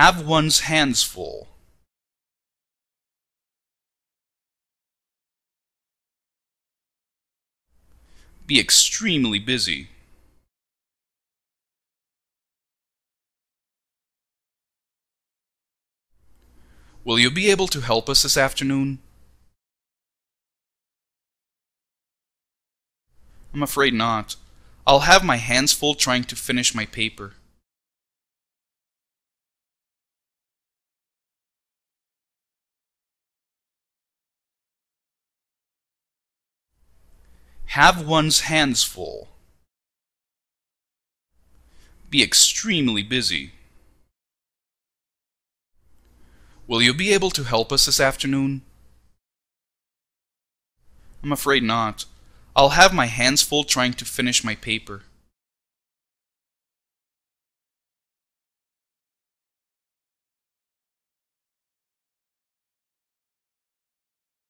have one's hands full. Be extremely busy. Will you be able to help us this afternoon? I'm afraid not. I'll have my hands full trying to finish my paper. have one's hands full, be extremely busy. Will you be able to help us this afternoon? I'm afraid not. I'll have my hands full trying to finish my paper.